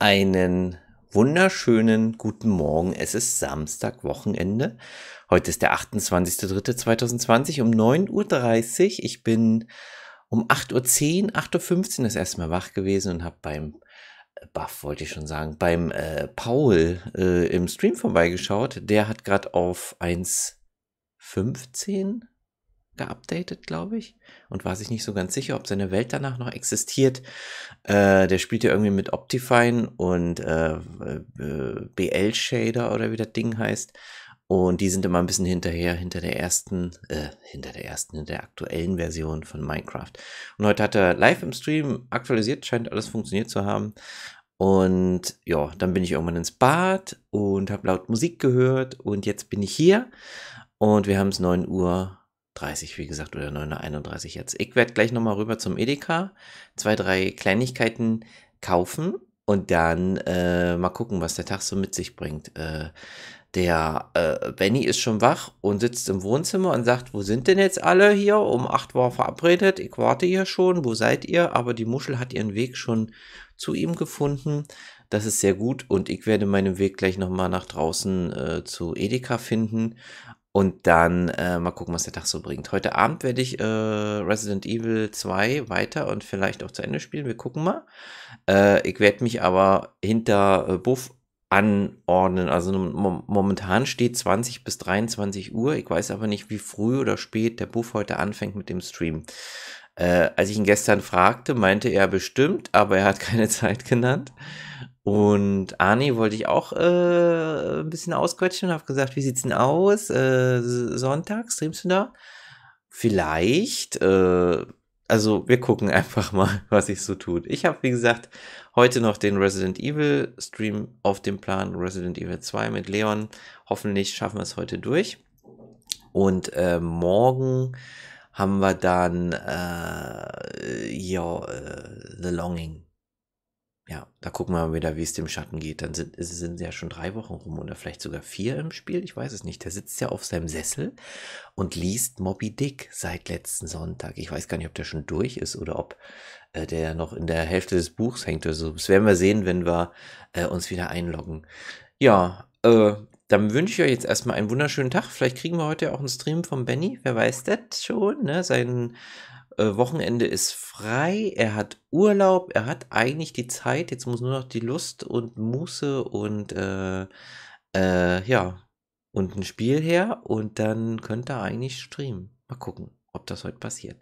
Einen wunderschönen guten Morgen. Es ist Samstag, Wochenende. Heute ist der 28.03.2020 um 9.30 Uhr. Ich bin um 8.10 Uhr, 8.15 Uhr das erste Mal wach gewesen und habe beim äh, Buff wollte ich schon sagen, beim äh, Paul äh, im Stream vorbeigeschaut. Der hat gerade auf 1.15 Uhr geupdatet, glaube ich. Und war sich nicht so ganz sicher, ob seine Welt danach noch existiert. Äh, der spielt ja irgendwie mit Optifine und äh, äh BL-Shader oder wie das Ding heißt. Und die sind immer ein bisschen hinterher, hinter der ersten, äh, hinter der ersten, hinter der aktuellen Version von Minecraft. Und heute hat er live im Stream aktualisiert, scheint alles funktioniert zu haben. Und ja, dann bin ich irgendwann ins Bad und habe laut Musik gehört und jetzt bin ich hier und wir haben es 9 Uhr 30, wie gesagt, oder 9,31 jetzt. Ich werde gleich nochmal rüber zum Edeka, zwei, drei Kleinigkeiten kaufen und dann äh, mal gucken, was der Tag so mit sich bringt. Äh, der äh, Benny ist schon wach und sitzt im Wohnzimmer und sagt, wo sind denn jetzt alle hier? Um 8 war verabredet, ich warte hier schon, wo seid ihr? Aber die Muschel hat ihren Weg schon zu ihm gefunden. Das ist sehr gut und ich werde meinen Weg gleich nochmal nach draußen äh, zu Edeka finden. Und dann äh, mal gucken, was der Tag so bringt. Heute Abend werde ich äh, Resident Evil 2 weiter und vielleicht auch zu Ende spielen. Wir gucken mal. Äh, ich werde mich aber hinter äh, Buff anordnen. Also momentan steht 20 bis 23 Uhr. Ich weiß aber nicht, wie früh oder spät der Buff heute anfängt mit dem Stream. Äh, als ich ihn gestern fragte, meinte er bestimmt, aber er hat keine Zeit genannt. Und Arne wollte ich auch äh, ein bisschen ausquetschen und habe gesagt, wie sieht's denn aus? Äh, Sonntag, streamst du da? Vielleicht. Äh, also wir gucken einfach mal, was sich so tut. Ich habe, wie gesagt, heute noch den Resident Evil Stream auf dem Plan, Resident Evil 2 mit Leon. Hoffentlich schaffen wir es heute durch. Und äh, morgen haben wir dann äh, ja, äh, The Longing. Ja, da gucken wir mal wieder, wie es dem Schatten geht. Dann sind, sind ja schon drei Wochen rum oder vielleicht sogar vier im Spiel. Ich weiß es nicht. Der sitzt ja auf seinem Sessel und liest Moby Dick seit letzten Sonntag. Ich weiß gar nicht, ob der schon durch ist oder ob äh, der noch in der Hälfte des Buchs hängt oder so. Das werden wir sehen, wenn wir äh, uns wieder einloggen. Ja, äh, dann wünsche ich euch jetzt erstmal einen wunderschönen Tag. Vielleicht kriegen wir heute auch einen Stream von Benny. Wer weiß das schon, ne? Sein äh, Wochenende ist frei, er hat Urlaub, er hat eigentlich die Zeit, jetzt muss nur noch die Lust und Muße und äh, äh, ja, und ein Spiel her und dann könnt ihr eigentlich streamen. Mal gucken, ob das heute passiert.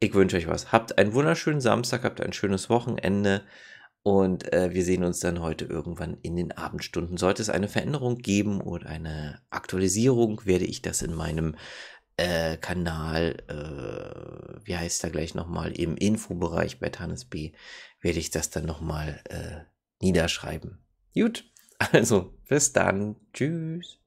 Ich wünsche euch was. Habt einen wunderschönen Samstag, habt ein schönes Wochenende und äh, wir sehen uns dann heute irgendwann in den Abendstunden. Sollte es eine Veränderung geben oder eine Aktualisierung, werde ich das in meinem äh, Kanal äh, wie heißt da gleich nochmal, im Infobereich bei Tannis B, werde ich das dann nochmal äh, niederschreiben. Gut, also bis dann. Tschüss.